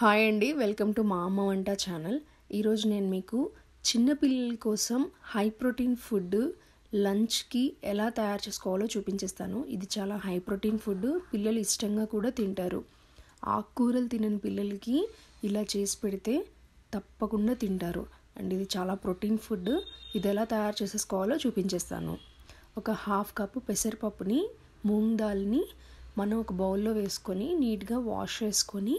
hi అండి welcome to మా అమ్మ వంట ఛానల్ ఈరోజు నేను మీకు చిన్నపిల్లల కోసం హై ప్రోటీన్ ఫుడ్ లంచ్కి ఎలా తయారు చేసుకోవాలో చూపించేస్తాను ఇది చాలా హై ప్రోటీన్ ఫుడ్ పిల్లలు ఇష్టంగా కూడా తింటారు ఆకుకూరలు తినని పిల్లలకి ఇలా చేసి పెడితే తప్పకుండా తింటారు అండ్ ఇది చాలా ప్రోటీన్ ఫుడ్ ఇది ఎలా తయారు చేసేసుకోవాలో చూపించేస్తాను ఒక హాఫ్ కప్పు పెసరపప్పుని మూంగ్ దాల్ని మనం ఒక బౌల్లో వేసుకొని నీట్గా వాష్ చేసుకొని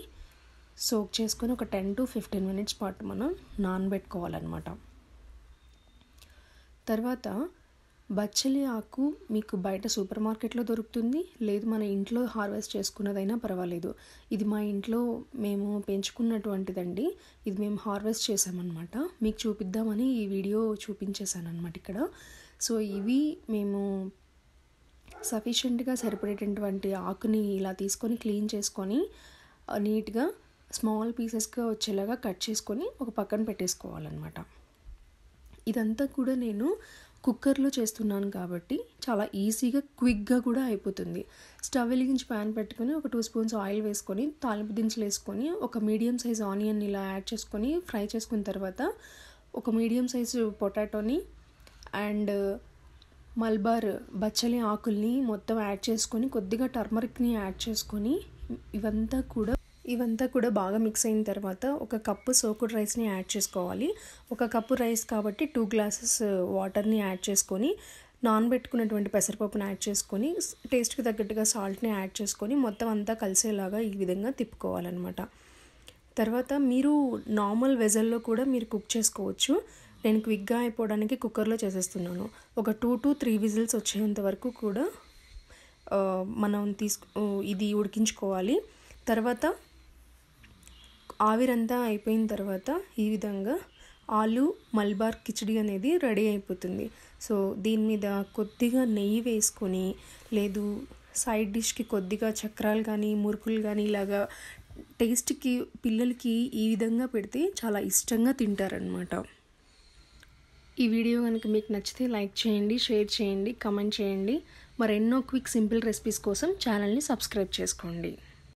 సోక్ చేసుకొని ఒక టెన్ టు ఫిఫ్టీన్ మినిట్స్ పాటు మనం నానబెట్టుకోవాలన్నమాట తర్వాత బచ్చలి ఆకు మీకు బయట సూపర్ మార్కెట్లో దొరుకుతుంది లేదు మన ఇంట్లో హార్వెస్ట్ చేసుకున్నదైనా పర్వాలేదు ఇది మా ఇంట్లో మేము పెంచుకున్నటువంటిదండి ఇది మేము హార్వెస్ట్ చేసామన్నమాట మీకు చూపిద్దామని ఈ వీడియో చూపించేశాను అనమాట ఇక్కడ సో ఇవి మేము సఫిషియెంట్గా సరిపడేటటువంటి ఆకుని ఇలా తీసుకొని క్లీన్ చేసుకొని నీట్గా స్మాల్ పీసెస్గా వచ్చేలాగా కట్ చేసుకొని ఒక పక్కన పెట్టేసుకోవాలన్నమాట ఇదంతా కూడా నేను కుక్కర్లో చేస్తున్నాను కాబట్టి చాలా ఈజీగా క్విక్గా కూడా అయిపోతుంది స్టవ్ వెలిగించి ప్యాన్ పెట్టుకొని ఒక టూ స్పూన్స్ ఆయిల్ వేసుకొని తాలింపు దించులు వేసుకొని ఒక మీడియం సైజ్ ఆనియన్ ఇలా యాడ్ చేసుకొని ఫ్రై చేసుకున్న తర్వాత ఒక మీడియం సైజు పొటాటోని అండ్ మల్బార్ బచ్చలి ఆకుల్ని మొత్తం యాడ్ చేసుకొని కొద్దిగా టర్మరిక్ని యాడ్ చేసుకొని ఇవంతా కూడా ఇవంతా కూడా బాగా మిక్స్ అయిన తర్వాత ఒక కప్పు సోకుడ్ రైస్ని యాడ్ చేసుకోవాలి ఒక కప్పు రైస్ కాబట్టి టూ గ్లాసెస్ వాటర్ని యాడ్ చేసుకొని నాన్ పెట్టుకున్నటువంటి పెసరపప్పును యాడ్ చేసుకొని టేస్ట్కి తగ్గట్టుగా సాల్ట్ని యాడ్ చేసుకొని మొత్తం అంతా కలిసేలాగా ఈ విధంగా తిప్పుకోవాలన్నమాట తర్వాత మీరు నార్మల్ వెజల్లో కూడా మీరు కుక్ చేసుకోవచ్చు నేను క్విక్గా అయిపోవడానికి కుక్కర్లో చేసేస్తున్నాను ఒక టూ టు త్రీ విజిల్స్ వచ్చేంత వరకు కూడా మనం తీసుకు ఇది ఉడికించుకోవాలి తర్వాత ఆవిరంతా అయిపోయిన తర్వాత ఈ విధంగా ఆలు మల్బార్ కిచడి అనేది రెడీ అయిపోతుంది సో దీని మీద కొద్దిగా నెయ్యి వేసుకొని లేదు సైడ్ డిష్కి కొద్దిగా చక్రాలు కానీ మురుకులు కానీ ఇలాగా టేస్ట్కి పిల్లలకి ఈ విధంగా పెడితే చాలా ఇష్టంగా తింటారనమాట ఈ వీడియో కనుక మీకు నచ్చితే లైక్ చేయండి షేర్ చేయండి కమెంట్ చేయండి మరెన్నో క్విక్ సింపుల్ రెసిపీస్ కోసం ఛానల్ని సబ్స్క్రైబ్ చేసుకోండి